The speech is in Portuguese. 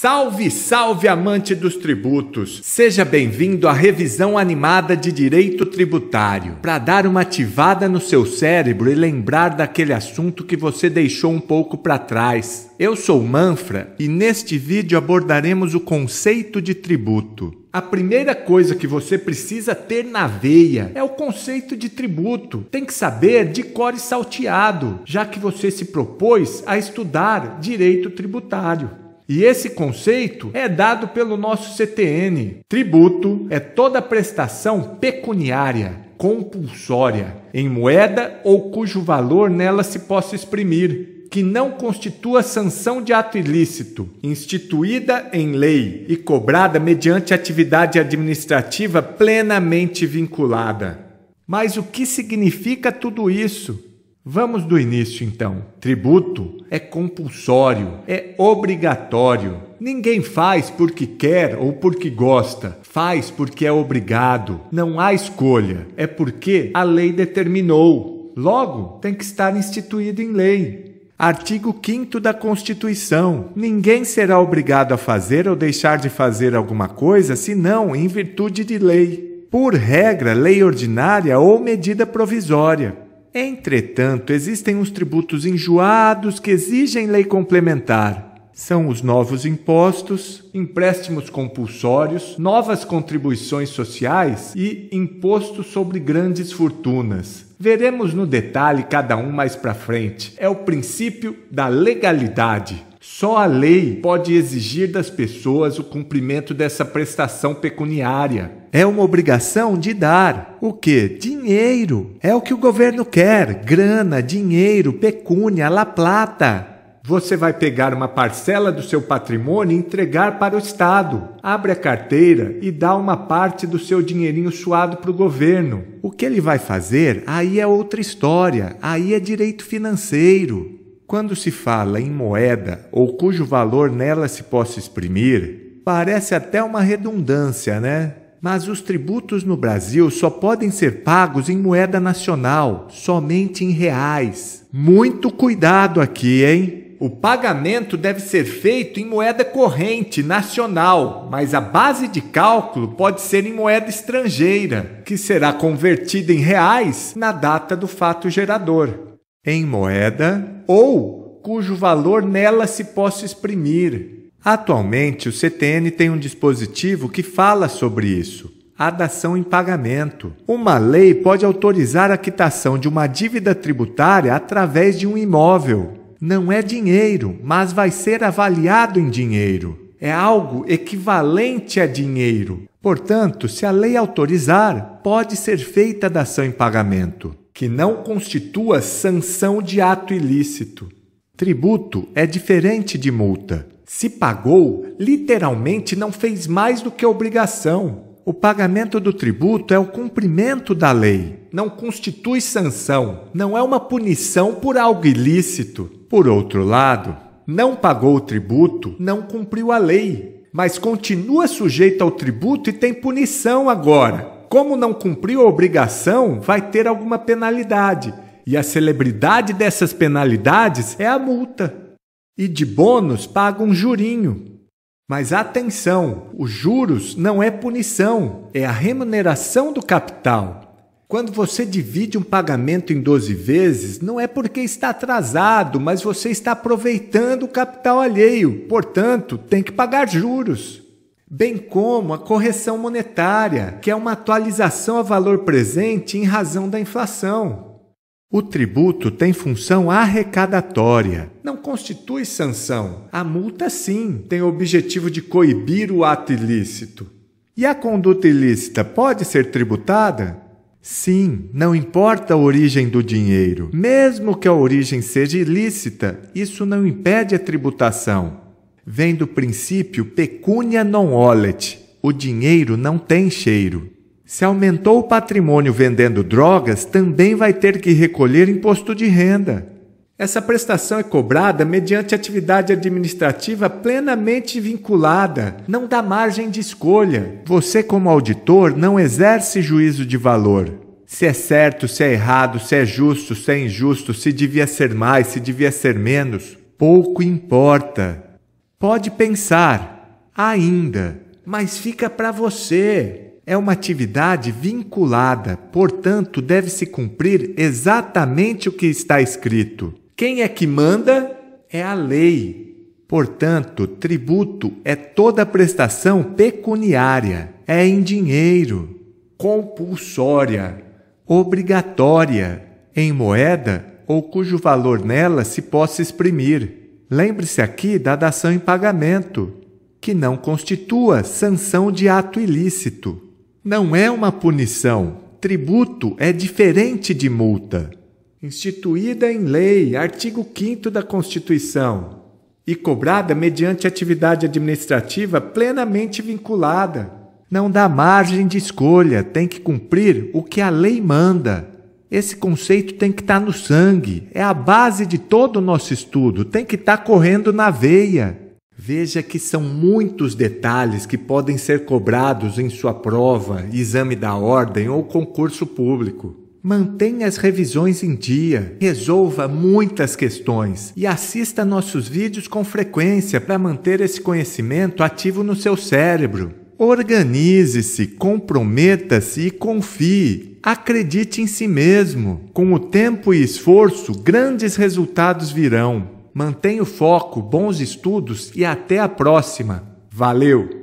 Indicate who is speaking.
Speaker 1: Salve, salve amante dos tributos! Seja bem-vindo à revisão animada de direito tributário, para dar uma ativada no seu cérebro e lembrar daquele assunto que você deixou um pouco para trás. Eu sou Manfra e neste vídeo abordaremos o conceito de tributo. A primeira coisa que você precisa ter na veia é o conceito de tributo. Tem que saber de cor e salteado, já que você se propôs a estudar direito tributário. E esse conceito é dado pelo nosso CTN. Tributo é toda prestação pecuniária compulsória em moeda ou cujo valor nela se possa exprimir, que não constitua sanção de ato ilícito, instituída em lei e cobrada mediante atividade administrativa plenamente vinculada. Mas o que significa tudo isso? Vamos do início então. Tributo é compulsório, é obrigatório. Ninguém faz porque quer ou porque gosta. Faz porque é obrigado. Não há escolha. É porque a lei determinou. Logo, tem que estar instituído em lei. Artigo 5 da Constituição. Ninguém será obrigado a fazer ou deixar de fazer alguma coisa senão em virtude de lei. Por regra, lei ordinária ou medida provisória Entretanto, existem os tributos enjoados que exigem lei complementar. São os novos impostos, empréstimos compulsórios, novas contribuições sociais e imposto sobre grandes fortunas. Veremos no detalhe cada um mais para frente. É o princípio da legalidade. Só a lei pode exigir das pessoas o cumprimento dessa prestação pecuniária é uma obrigação de dar o que? Dinheiro. É o que o governo quer: grana, dinheiro, pecúnia, la plata. Você vai pegar uma parcela do seu patrimônio e entregar para o Estado. Abre a carteira e dá uma parte do seu dinheirinho suado para o governo. O que ele vai fazer aí é outra história, aí é direito financeiro. Quando se fala em moeda ou cujo valor nela se possa exprimir, parece até uma redundância, né? Mas os tributos no Brasil só podem ser pagos em moeda nacional, somente em reais. Muito cuidado aqui, hein? O pagamento deve ser feito em moeda corrente nacional, mas a base de cálculo pode ser em moeda estrangeira, que será convertida em reais na data do fato gerador. Em moeda ou cujo valor nela se possa exprimir, Atualmente, o CTN tem um dispositivo que fala sobre isso, a dação em pagamento. Uma lei pode autorizar a quitação de uma dívida tributária através de um imóvel. Não é dinheiro, mas vai ser avaliado em dinheiro. É algo equivalente a dinheiro. Portanto, se a lei autorizar, pode ser feita a dação em pagamento, que não constitua sanção de ato ilícito. Tributo é diferente de multa. Se pagou, literalmente não fez mais do que obrigação. O pagamento do tributo é o cumprimento da lei, não constitui sanção, não é uma punição por algo ilícito. Por outro lado, não pagou o tributo, não cumpriu a lei, mas continua sujeito ao tributo e tem punição agora. Como não cumpriu a obrigação, vai ter alguma penalidade. E a celebridade dessas penalidades é a multa. E de bônus paga um jurinho. Mas atenção, os juros não é punição, é a remuneração do capital. Quando você divide um pagamento em 12 vezes, não é porque está atrasado, mas você está aproveitando o capital alheio, portanto, tem que pagar juros. Bem como a correção monetária, que é uma atualização a valor presente em razão da inflação. O tributo tem função arrecadatória, não constitui sanção. A multa, sim, tem o objetivo de coibir o ato ilícito. E a conduta ilícita pode ser tributada? Sim, não importa a origem do dinheiro. Mesmo que a origem seja ilícita, isso não impede a tributação. Vem do princípio pecúnia non olet o dinheiro não tem cheiro. Se aumentou o patrimônio vendendo drogas, também vai ter que recolher imposto de renda. Essa prestação é cobrada mediante atividade administrativa plenamente vinculada, não dá margem de escolha. Você, como auditor, não exerce juízo de valor. Se é certo, se é errado, se é justo, se é injusto, se devia ser mais, se devia ser menos, pouco importa. Pode pensar, ainda, mas fica para você é uma atividade vinculada, portanto, deve-se cumprir exatamente o que está escrito. Quem é que manda? É a lei. Portanto, tributo é toda prestação pecuniária, é em dinheiro, compulsória, obrigatória, em moeda ou cujo valor nela se possa exprimir. Lembre-se aqui da dação em pagamento, que não constitua sanção de ato ilícito. Não é uma punição. Tributo é diferente de multa. Instituída em lei, artigo 5 da Constituição, e cobrada mediante atividade administrativa plenamente vinculada. Não dá margem de escolha, tem que cumprir o que a lei manda. Esse conceito tem que estar tá no sangue, é a base de todo o nosso estudo, tem que estar tá correndo na veia. Veja que são muitos detalhes que podem ser cobrados em sua prova, exame da ordem ou concurso público. Mantenha as revisões em dia, resolva muitas questões e assista nossos vídeos com frequência para manter esse conhecimento ativo no seu cérebro. Organize-se, comprometa-se e confie. Acredite em si mesmo. Com o tempo e esforço, grandes resultados virão. Mantenha o foco, bons estudos e até a próxima. Valeu!